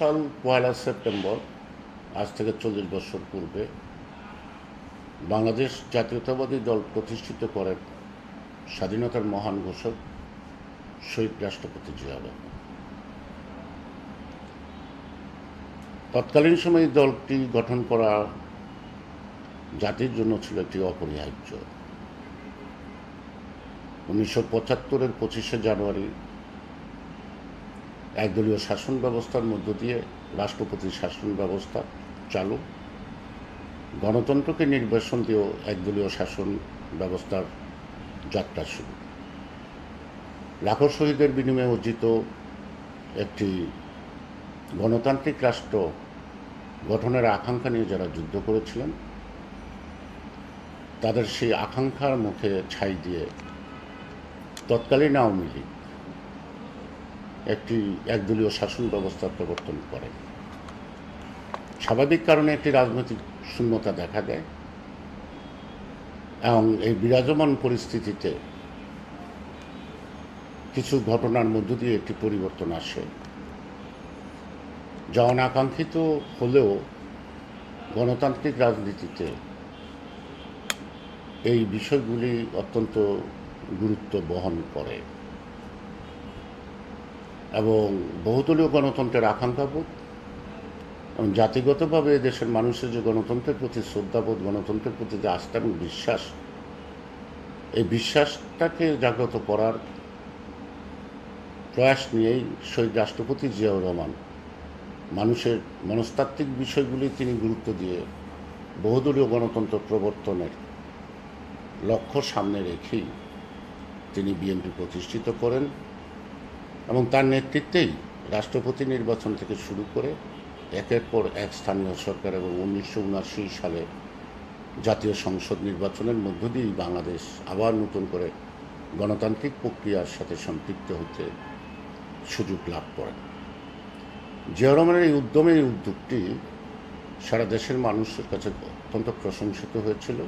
সাল পয়লা সেপ্টেম্বর আজ থেকে চল্লিশ বছর পূর্বে বাংলাদেশ জাতীয়তাবাদী দল প্রতিষ্ঠিত করেন স্বাধীনতার মহান ঘোষক শহীদ রাষ্ট্রপতি জিয়া রহমান তৎকালীন সময়ে দলটি গঠন করা জাতির জন্য ছিল একটি অপরিহার্য উনিশশো পঁচাত্তরের পঁচিশে জানুয়ারি একদলীয় শাসন ব্যবস্থার মধ্য দিয়ে রাষ্ট্রপতির শাসন ব্যবস্থা চালু গণতন্ত্রকে নির্বাসন দিয়েও একদলীয় শাসন ব্যবস্থার যাত্রা শুরু লাখর শহীদের বিনিময়ে অর্জিত একটি গণতান্ত্রিক রাষ্ট্র গঠনের আকাঙ্ক্ষা নিয়ে যারা যুদ্ধ করেছিলেন তাদের সেই আকাঙ্ক্ষার মুখে ছাই দিয়ে তৎকালীন আওয়ামী লীগ একটি একদলীয় শাসন ব্যবস্থা প্রবর্তন করেন স্বাভাবিক কারণে একটি রাজনৈতিক শূন্যতা দেখা দেয় এবং এই বিরাজমান পরিস্থিতিতে কিছু ঘটনার মধ্য দিয়ে একটি পরিবর্তন আসে যা অনাকাঙ্ক্ষিত হলেও গণতান্ত্রিক রাজনীতিতে এই বিষয়গুলি অত্যন্ত গুরুত্ব বহন করে এবং বহুদলীয় গণতন্ত্রের আকাঙ্ক্ষাবোধ এবং জাতিগতভাবে দেশের মানুষের যে গণতন্ত্রের প্রতি শ্রদ্ধাবোধ গণতন্ত্রের প্রতি যে আস্থা এবং বিশ্বাস এই বিশ্বাসটাকে জাগ্রত করার প্রয়াস নিয়েই শহীদ রাষ্ট্রপতি জিয়াউর রহমান মানুষের মনস্তাত্ত্বিক বিষয়গুলি তিনি গুরুত্ব দিয়ে বহুদলীয় গণতন্ত্র প্রবর্তনের লক্ষ্য সামনে রেখেই তিনি বিএনপি প্রতিষ্ঠিত করেন এবং তার নেতৃত্বেই রাষ্ট্রপতি নির্বাচন থেকে শুরু করে একের পর এক স্থানীয় সরকার এবং উনিশশো সালে জাতীয় সংসদ নির্বাচনের মধ্য দিয়েই বাংলাদেশ আবার নতুন করে গণতান্ত্রিক প্রক্রিয়ার সাথে সম্পৃক্ত হতে সুযোগ লাভ করে জিয়া রহমানের এই উদ্যমের এই উদ্যোগটি সারা দেশের মানুষের কাছে অত্যন্ত প্রশংসিত হয়েছিল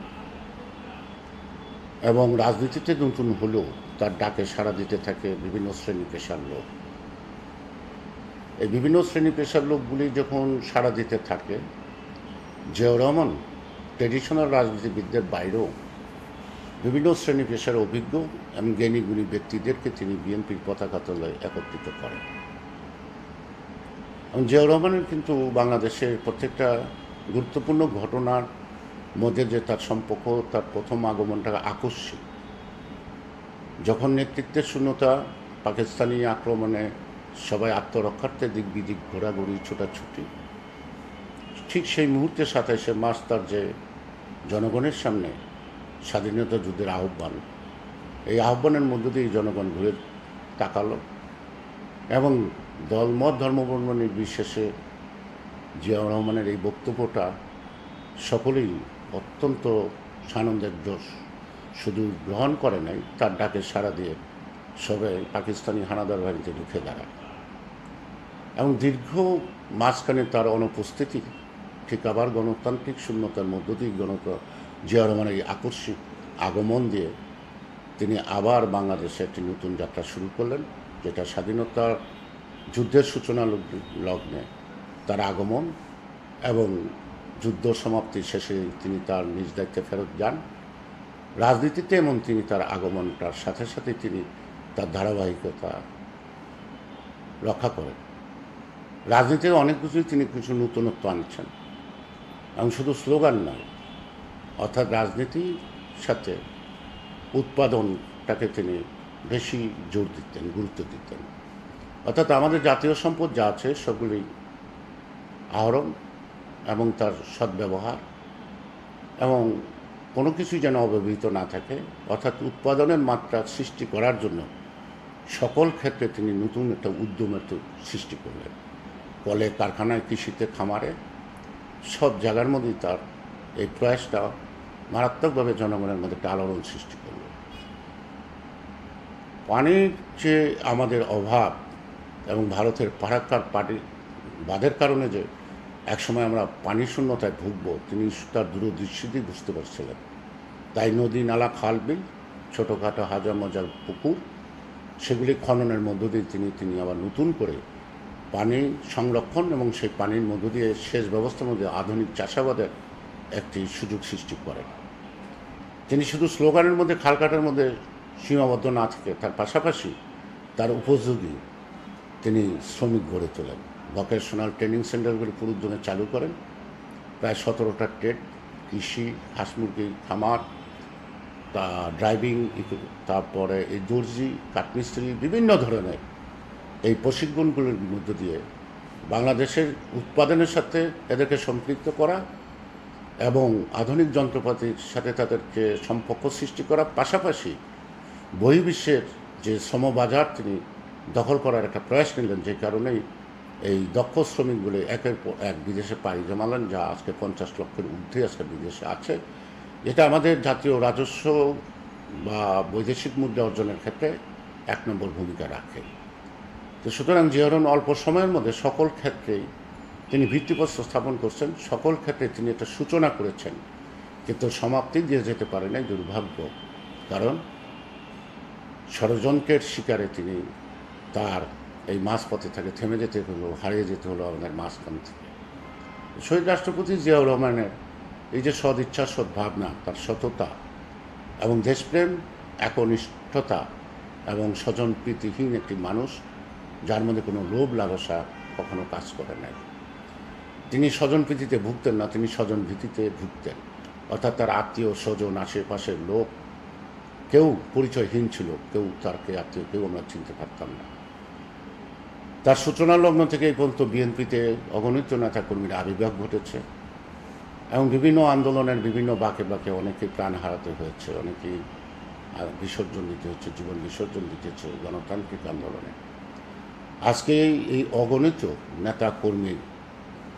এবং রাজনীতিতে নতুন হলেও তার ডাকে সাড়া দিতে থাকে বিভিন্ন শ্রেণী পেশার লোক এই বিভিন্ন শ্রেণী পেশার লোকগুলি যখন সাড়া দিতে থাকে জিয়াউর রহমান ট্রেডিশনাল রাজনীতিবিদদের বাইরেও বিভিন্ন শ্রেণী পেশার অভিজ্ঞ এবং জ্ঞানীগুণী ব্যক্তিদেরকে তিনি বিএনপির পতাকা তলায় একত্রিত করেন এবং জিয়াউর রহমানের কিন্তু বাংলাদেশের প্রত্যেকটা গুরুত্বপূর্ণ ঘটনার মধ্যে যে তার সম্পর্ক তার প্রথম আগমনটা আকস্মিক যখন নেতৃত্বের শূন্যতা পাকিস্তানি আক্রমণে সবাই আত্মরক্ষার্থে দিক বিদিক ঘোরাঘুরি ছোটাছুটি ঠিক সেই মুহূর্তে সাতাইশে মাস তার যে জনগণের সামনে স্বাধীনতা যুদ্ধের আহ্বান এই আহ্বানের মধ্য দিয়ে জনগণ ঘুরে তাকালো এবং দলমত ধর্মবর্ণ নির্বিশেষে জিয়া রহমানের এই বক্তব্যটা সকলেই অত্যন্ত সানন্দের দোষ শুধু গ্রহণ করে নাই তার ডাকে সাড়া দিয়ে সবে পাকিস্তানি হানাদার বাহিনীতে ঢুকে দাঁড়ায় এবং দীর্ঘ মাঝখানে তার অনুপস্থিতি ঠিক আবার গণতান্ত্রিক শূন্যতার মধ্য দিয়ে গণত জিয়া রহমানের এই আকস্মিক আগমন দিয়ে তিনি আবার বাংলাদেশে একটি নতুন যাত্রা শুরু করলেন যেটা স্বাধীনতার যুদ্ধের সূচনা লগ্নে তার আগমন এবং যুদ্ধ সমাপ্তি শেষে তিনি তার নিজ দায়িত্বে ফেরত যান রাজনীতিতে এমন তিনি তার আগমনটার সাথে সাথে তিনি তার ধারাবাহিকতা রক্ষা করেন রাজনীতির অনেক কিছুই তিনি কিছু নূতনত্ব আনছেন এবং শুধু স্লোগান নয় অর্থাৎ রাজনীতির সাথে উৎপাদনটাকে তিনি বেশি জোর দিতেন গুরুত্ব দিতেন অর্থাৎ আমাদের জাতীয় সম্পদ যা আছে সবগুলি আহরণ এবং তার সদ্ব্যবহার এবং কোনো কিছুই যেন অব্যবহৃত না থাকে অর্থাৎ উৎপাদনের মাত্রা সৃষ্টি করার জন্য সকল ক্ষেত্রে তিনি নতুন একটা উদ্যমের সৃষ্টি করলেন কলে কারখানায় কৃষিতে খামারে সব জায়গার মধ্যেই তার এই প্রয়াসটা মারাত্মকভাবে জনগণের মধ্যে একটা আলোড়ন সৃষ্টি করল পানির যে আমাদের অভাব এবং ভারতের পারাক্কার পাটি বাদের কারণে যে একসময় আমরা পানি শূন্যতায় ভুগব তিনি তার দূরদৃষ্টিতে বুঝতে পারছিলেন তাই নদী নালা খাল বিল ছোটোখাটো হাজার মজার পুকুর সেগুলি খননের মধ্য দিয়ে তিনি তিনি আবার নতুন করে পানি সংরক্ষণ এবং সেই পানির মধ্য দিয়ে সেচ ব্যবস্থার মধ্যে আধুনিক চাষাবাদের একটি সুযোগ সৃষ্টি করেন তিনি শুধু স্লোগানের মধ্যে খাল কাটার মধ্যে সীমাবদ্ধ না থেকে তার পাশাপাশি তার উপযোগী তিনি শ্রমিক গড়ে তোলেন ভোকেশনাল ট্রেনিং সেন্টারগুলি পুরুদ্যমে চালু করেন প্রায় সতেরোটা ট্রেড কৃষি হাঁস মুরগি খামার তা ড্রাইভিং তারপরে এই দর্জি কাঠমিস্ত্রি বিভিন্ন ধরনের এই প্রশিক্ষণগুলির মধ্য দিয়ে বাংলাদেশের উৎপাদনের সাথে এদেরকে সম্পৃক্ত করা এবং আধুনিক যন্ত্রপাতির সাথে তাদেরকে সম্পর্ক সৃষ্টি করার পাশাপাশি বহির্বিশ্বের যে সমবাজার তিনি দখল করার একটা প্রয়াস নিলেন যে কারণেই এই দক্ষ শ্রমিক বলে একের পর এক বিদেশে পাড়ি জমালেন যা আজকে পঞ্চাশ লক্ষের ঊর্ধ্বে আজকে বিদেশে আছে এটা আমাদের জাতীয় রাজস্ব বা বৈদেশিক মুদ্রা অর্জনের ক্ষেত্রে এক নম্বর ভূমিকা রাখে তো সুতরাং জিয়ারন অল্প সময়ের মধ্যে সকল ক্ষেত্রেই তিনি ভিত্তিপত্র স্থাপন করছেন সকল ক্ষেত্রে তিনি একটা সূচনা করেছেন কিন্তু সমাপ্তি দিয়ে যেতে পারে নাই দুর্ভাগ্য কারণ ষড়যন্ত্রের শিকারে তিনি তার এই পথে থাকে থেমে যেতে হলো হারিয়ে যেতে হলো আমাদের মাঝখান থেকে শহীদ রাষ্ট্রপতি জিয়াউর রহমানের এই যে সদিচ্ছা সদ্ভাবনা তার সততা এবং দেশপ্রেম একনিষ্ঠতা এবং স্বজনপ্রীতিহীন একটি মানুষ যার মধ্যে কোনো লোভ লালসা কখনো কাজ করে নাই তিনি স্বজন প্রীতিতে ভুগতেন না তিনি স্বজন ভীতিতে ভুগতেন অর্থাৎ তার আত্মীয় স্বজন আশেপাশের লোক কেউ পরিচয়হীন ছিল কেউ তারকে আত্মীয় কেউ আমরা চিনতে পারতাম না তার সূচনা লগ্ন থেকে পর্যন্ত বিএনপিতে অগণিত নেতাকর্মীর আবির্ভাব ঘটেছে এবং বিভিন্ন আন্দোলনের বিভিন্ন বাঁকে বাঁকে অনেকে প্রাণ হারাতে হয়েছে অনেকেই বিসর্জন দিতে হচ্ছে জীবন বিসর্জন দিতেছে গণতান্ত্রিক আন্দোলনে আজকে এই অগণিত নেতা কর্মীর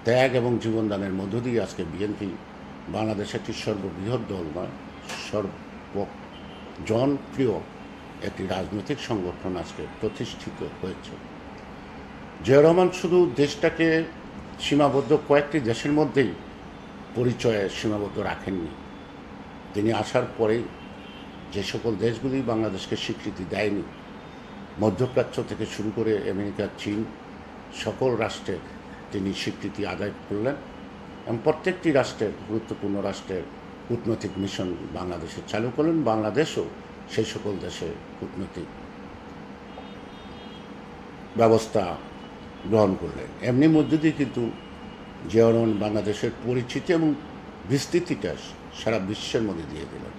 ত্যাগ এবং জীবনদানের মধ্য দিয়ে আজকে বিএনপি বাংলাদেশ একটি সর্ববৃহৎ দল নয় সর্ব জনপ্রিয় একটি রাজনৈতিক সংগঠন আজকে প্রতিষ্ঠিত হয়েছে জয় রহমান শুধু দেশটাকে সীমাবদ্ধ কয়েকটি দেশের মধ্যেই পরিচয়ে সীমাবদ্ধ রাখেননি তিনি আসার পরে যে সকল দেশগুলি বাংলাদেশকে স্বীকৃতি দেয়নি মধ্যপ্রাচ্য থেকে শুরু করে আমেরিকা চীন সকল রাষ্ট্রের তিনি স্বীকৃতি আদায় করলেন এবং প্রত্যেকটি রাষ্ট্রের গুরুত্বপূর্ণ রাষ্ট্রের কূটনৈতিক মিশন বাংলাদেশে চালু করলেন বাংলাদেশও সেই সকল দেশে কূটনৈতিক ব্যবস্থা গ্রহণ করলেন এমনি মধ্য দিয়ে কিন্তু জিয়া বাংলাদেশের পরিচিতি এবং বিস্তৃতিটা সারা বিশ্বের মধ্যে দিয়ে দিলেন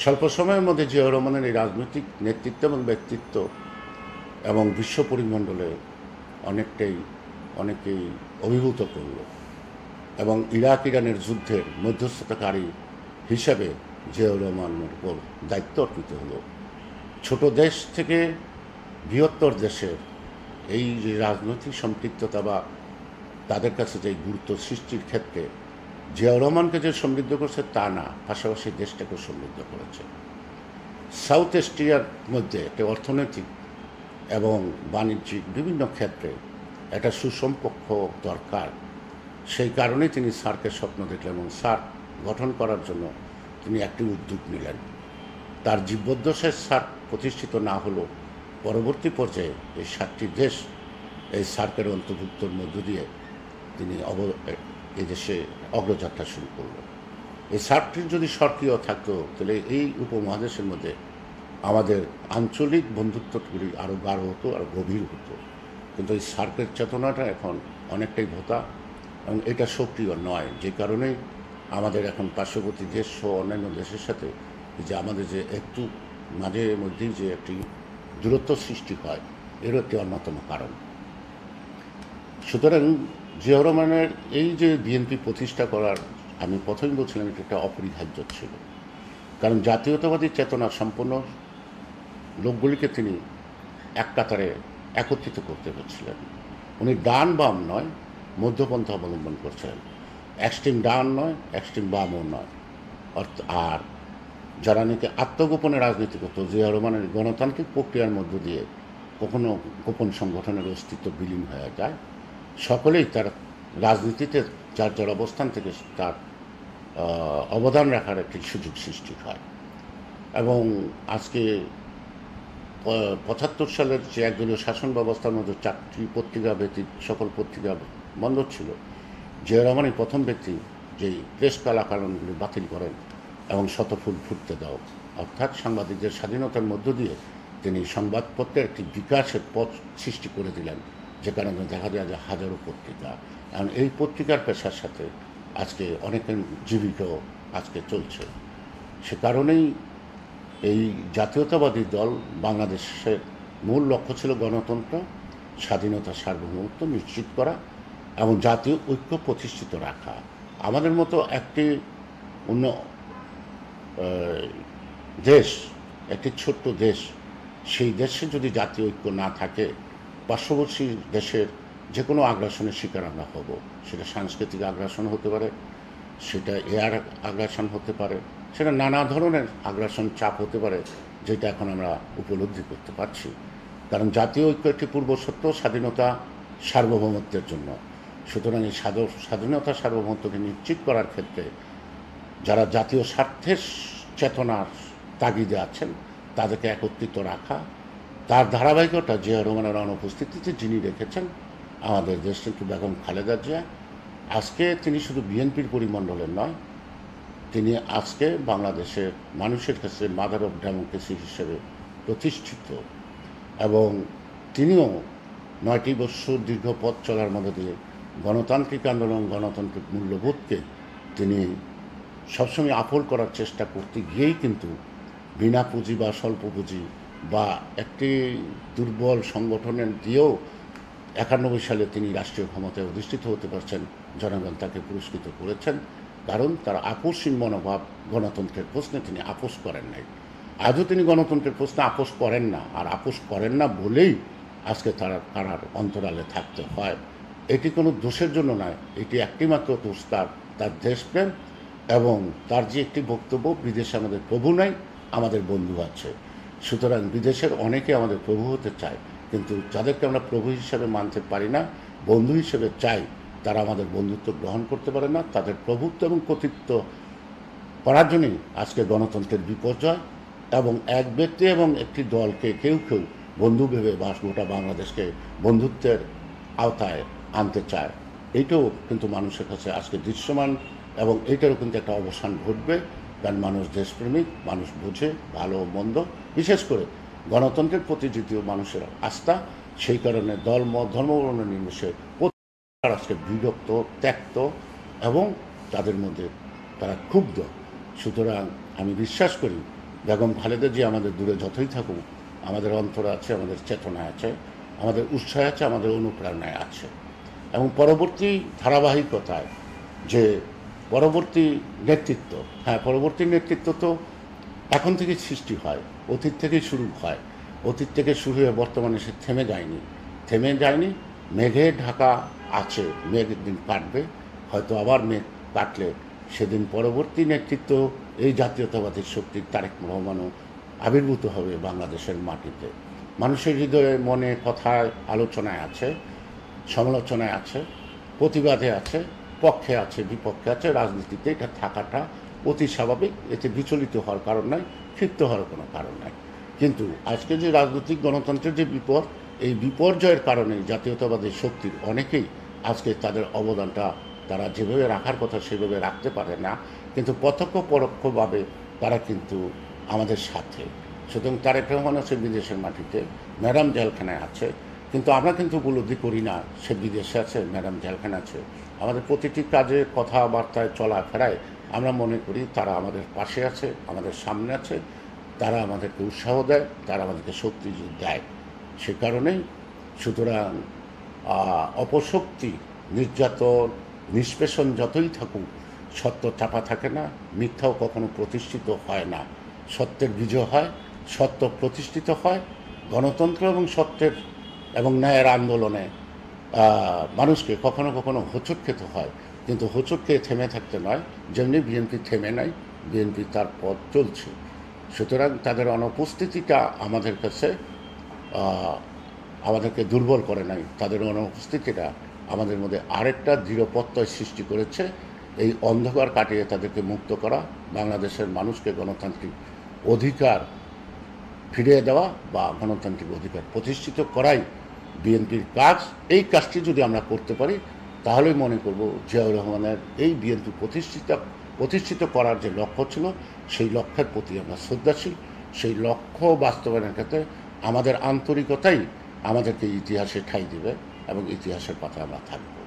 স্বল্প সময়ের মধ্যে জিয়াউর রহমানের এই রাজনৈতিক নেতৃত্ব এবং ব্যক্তিত্ব এবং বিশ্ব পরিমণ্ডলে অনেকটাই অনেকেই অভিভূত করল এবং ইরাক ইরানের যুদ্ধের মধ্যস্থতাকারী হিসাবে জিয়াউর রহমানের উপর দায়িত্ব অর্পিত হলো ছোট দেশ থেকে বৃহত্তর দেশের এই যে রাজনৈতিক সম্পৃক্ততা বা তাদের কাছে যে গুরুত্ব সৃষ্টির ক্ষেত্রে জিয়াউর রহমানকে যে সমৃদ্ধ করছে তা না পাশাপাশি দেশটাকেও সমৃদ্ধ করেছে সাউথ এস্টিয়ার মধ্যে একটা অর্থনৈতিক এবং বাণিজ্যিক বিভিন্ন ক্ষেত্রে একটা সুসম্পক্ষ দরকার সেই কারণে তিনি সার্কে স্বপ্ন দেখলেন এবং সার্ক গঠন করার জন্য তিনি একটি উদ্যোগ নিলেন তার জীবদ্দশায় সার্ক প্রতিষ্ঠিত না হলেও পরবর্তী পর্যায়ে এই সাতটি দেশ এই সার্কের অন্তর্ভুক্তর মধ্য দিয়ে তিনি অব এ দেশে অগ্রযাত্রা শুরু করল এই সার্কটির যদি সক্রিয় থাকতো তাহলে এই উপমহাদেশের মধ্যে আমাদের আঞ্চলিক বন্ধুত্বগুলি আরও গাঢ় হতো আর গভীর হতো কিন্তু এই সার্কের চেতনাটা এখন অনেকটাই ভোতা এবং এটা সক্রিয় নয় যে কারণে আমাদের এখন পার্শ্ববর্তী দেশ সহ অন্যান্য দেশের সাথে যে আমাদের যে একটু মাঝে মধ্যেই যে একটি দূরত্ব সৃষ্টি হয় এরও একটি অন্যতম কারণ সুতরাং জিয়াউর রহমানের এই যে বিএনপি প্রতিষ্ঠা করার আমি প্রথমেই বলছিলাম এটা একটা অপরিহার্য ছিল কারণ জাতীয়তাবাদী চেতনা সম্পন্ন লোকগুলিকে তিনি এক কাতারে একত্রিত করতে হচ্ছিলেন উনি ডান বাম নয় মধ্যপন্থা অবলম্বন করছিলেন এক্সট্রিম ডান নয় এক্সট্রিম বামও নয় আর যারা নাকি আত্মগোপনে রাজনীতি করতো জিয়া রহমানের গণতান্ত্রিক প্রক্রিয়ার মধ্য দিয়ে কখনো গোপন সংগঠনের অস্তিত্ব বিলীন হয়ে যায় সকলেই তার রাজনীতিতে যার যার অবস্থান থেকে তার অবদান রাখার একটি সুযোগ সৃষ্টি হয় এবং আজকে পঁচাত্তর সালের যে একদলীয় শাসন ব্যবস্থার মধ্যে চাকরি পত্রিকা ব্যতীত সকল পত্রিকা বন্ধ ছিল জিয়া রহমানই প্রথম ব্যক্তি যেই প্রেস কালাকালনগুলি বাতিল করেন এবং শতফুল ফুটতে দাও অর্থাৎ সাংবাদিকদের স্বাধীনতার মধ্য দিয়ে তিনি সংবাদপত্রের একটি বিকাশের পথ সৃষ্টি করে দিলেন যে কারণে দেখা যায় যে হাজারো পত্রিকা এবং এই পত্রিকার পেশার সাথে আজকে অনেকের জীবিকাও আজকে চলছে সে কারণেই এই জাতীয়তাবাদী দল বাংলাদেশের মূল লক্ষ্য ছিল গণতন্ত্র স্বাধীনতা সার্বভৌমত্ব নিশ্চিত করা এবং জাতীয় ঐক্য প্রতিষ্ঠিত রাখা আমাদের মতো একটি অন্য দেশ একটি ছোট্ট দেশ সেই দেশে যদি জাতীয় ঐক্য না থাকে পার্শ্ববর্তী দেশের যে কোনো আগ্রাসনের শিকার আমরা হব সেটা সাংস্কৃতিক আগ্রাসন হতে পারে সেটা এয়ার আগ্রাসন হতে পারে সেটা নানা ধরনের আগ্রাসন চাপ হতে পারে যেটা এখন আমরা উপলব্ধি করতে পারছি কারণ জাতীয় ঐক্য একটি পূর্ব সত্য স্বাধীনতা সার্বভৌমত্বের জন্য সুতরাং এই স্বাধীনতা সার্বভৌমত্বকে নিশ্চিত করার ক্ষেত্রে যারা জাতীয় স্বার্থের চেতনার তাগিদে আছেন তাদেরকে একত্রিত রাখা তার ধারাবাহিকতা জিয়া রহমানের অনুপস্থিতিতে যিনি রেখেছেন আমাদের দেশনেত্রী বেগম খালেদা জিয়া আজকে তিনি শুধু বিএনপির পরিমণ্ডলের নয় তিনি আজকে বাংলাদেশের মানুষের কাছে মাদার অফ ডেমোক্রেসি হিসেবে প্রতিষ্ঠিত এবং তিনিও নয়টি বৎসর দীর্ঘ পথ চলার মধ্যে দিয়ে গণতান্ত্রিক আন্দোলন গণতান্ত্রিক মূল্যবোধকে তিনি সবসময় আপল করার চেষ্টা করতে গিয়েই কিন্তু বিনা পুঁজি বা স্বল্প পুঁজি বা একটি দুর্বল সংগঠনের দিয়েও একানব্বই সালে তিনি রাষ্ট্রীয় ক্ষমতায় অধিষ্ঠিত হতে পারছেন জনগণ তাকে পুরস্কৃত করেছেন কারণ তার আকর্ষণ মনোভাব গণতন্ত্রের প্রশ্নে তিনি আপোষ করেন নাই আজও তিনি গণতন্ত্রের প্রশ্নে আপোষ করেন না আর আপোষ করেন না বলেই আজকে তারা তারার অন্তরালে থাকতে হয় এটি কোনো দোষের জন্য নয় এটি একটিমাত্র দোষ তার তার দেশপ্রেম এবং তার যে একটি বক্তব্য বিদেশে আমাদের প্রভু নাই আমাদের বন্ধু আছে সুতরাং বিদেশের অনেকে আমাদের প্রভু হতে চায় কিন্তু যাদেরকে আমরা প্রভু হিসেবে মানতে পারি না বন্ধু হিসেবে চাই তারা আমাদের বন্ধুত্ব গ্রহণ করতে পারে না তাদের প্রভুত্ব এবং কর্তৃত্ব করার জন্যই আজকে গণতন্ত্রের বিপর্যয় এবং এক ব্যক্তি এবং একটি দলকে কেউ কেউ বন্ধু ভেবে বাস গোটা বাংলাদেশকে বন্ধুত্বের আওতায় আনতে চায় এইটাও কিন্তু মানুষের কাছে আজকে দৃশ্যমান এবং এটারও কিন্তু একটা অবসান ঘটবে কারণ মানুষ দেশপ্রেমিক মানুষ বুঝে ভালো মন্দ বিশেষ করে গণতন্ত্রের প্রতি যদিও মানুষের আস্থা সেই কারণে ধর্ম ধর্মবর্ণ নির্বিশে আজকে বিরক্ত ত্যক্ত এবং তাদের মধ্যে তারা ক্ষুব্ধ সুতরাং আমি বিশ্বাস করি বেগম খালেদা যে আমাদের দূরে যতই থাকুক আমাদের অন্তর আছে আমাদের চেতনা আছে আমাদের উৎসাহ আছে আমাদের অনুপ্রেরণায় আছে এবং পরবর্তী ধারাবাহিকতায় যে পরবর্তী নেতৃত্ব হ্যাঁ পরবর্তী নেতৃত্ব তো এখন থেকে সৃষ্টি হয় অতীত থেকে শুরু হয় অতীত থেকে শুরু হয়ে বর্তমানে সে থেমে যায়নি থেমে যায়নি মেঘে ঢাকা আছে মেঘের দিন কাটবে হয়তো আবার মেঘ কাটলে সেদিন পরবর্তী নেতৃত্ব এই জাতীয়তাবাদী শক্তির তারেক রহমানও আবির্ভূত হবে বাংলাদেশের মাটিতে মানুষের হৃদয়ে মনে কথায় আলোচনায় আছে সমালোচনায় আছে প্রতিবাদে আছে পক্ষে আছে বিপক্ষে আছে রাজনীতিতে এটা থাকাটা অতি স্বাভাবিক এতে বিচলিত হওয়ার কারণ নাই ক্ষিপ্ত হওয়ার কোনো কারণ নাই কিন্তু আজকে যে রাজনৈতিক গণতন্ত্রের যে বিপদ এই বিপর্যয়ের কারণে জাতীয়তাবাদী শক্তির অনেকেই আজকে তাদের অবদানটা তারা যেভাবে রাখার কথা সেভাবে রাখতে পারে না কিন্তু প্রত্যক্ষ পরোক্ষভাবে তারা কিন্তু আমাদের সাথে সুতরাং তারেক রহমান আছে বিদেশের মাটিতে ম্যাডাম জেলখানায় আছে কিন্তু আমরা কিন্তু উপলব্ধি করি না সে বিদেশে আছে ম্যাডাম জেলখানা আছে আমাদের প্রতিটি কাজে কথাবার্তায় চলাফেরায় আমরা মনে করি তারা আমাদের পাশে আছে আমাদের সামনে আছে তারা আমাদেরকে উৎসাহ দেয় তারা আমাদেরকে শক্তি দেয় সে কারণেই সুতরাং অপশক্তি নির্যাতন নিষ্পেষণ যতই থাকুক সত্য চাপা থাকে না মিথ্যাও কখনো প্রতিষ্ঠিত হয় না সত্যের বিজয় হয় সত্য প্রতিষ্ঠিত হয় গণতন্ত্র এবং সত্যের এবং ন্যায়ের আন্দোলনে মানুষকে কখনো কখনো হোচক খেতে হয় কিন্তু হোচক খেয়ে থেমে থাকতে নয় যেমনি বিএনপি থেমে নাই বিএনপি তার পথ চলছে সুতরাং তাদের অনুপস্থিতিটা আমাদের কাছে আমাদেরকে দুর্বল করে নাই তাদের অনুপস্থিতিটা আমাদের মধ্যে আরেকটা দৃঢ়পত্যয় সৃষ্টি করেছে এই অন্ধকার কাটিয়ে তাদেরকে মুক্ত করা বাংলাদেশের মানুষকে গণতান্ত্রিক অধিকার ফিরিয়ে দেওয়া বা গণতান্ত্রিক অধিকার প্রতিষ্ঠিত করাই বিএনপির কাজ এই কাজটি যদি আমরা করতে পারি তাহলেই মনে করব জিয়াউর রহমানের এই বিএনপি প্রতিষ্ঠিত প্রতিষ্ঠিত করার যে লক্ষ্য ছিল সেই লক্ষ্যের প্রতি আমরা শ্রদ্ধাশীল সেই লক্ষ্য বাস্তবায়নের ক্ষেত্রে আমাদের আন্তরিকতাই আমাদেরকে ইতিহাসে ঠাই দেবে এবং ইতিহাসের পাতা আমরা থাকবো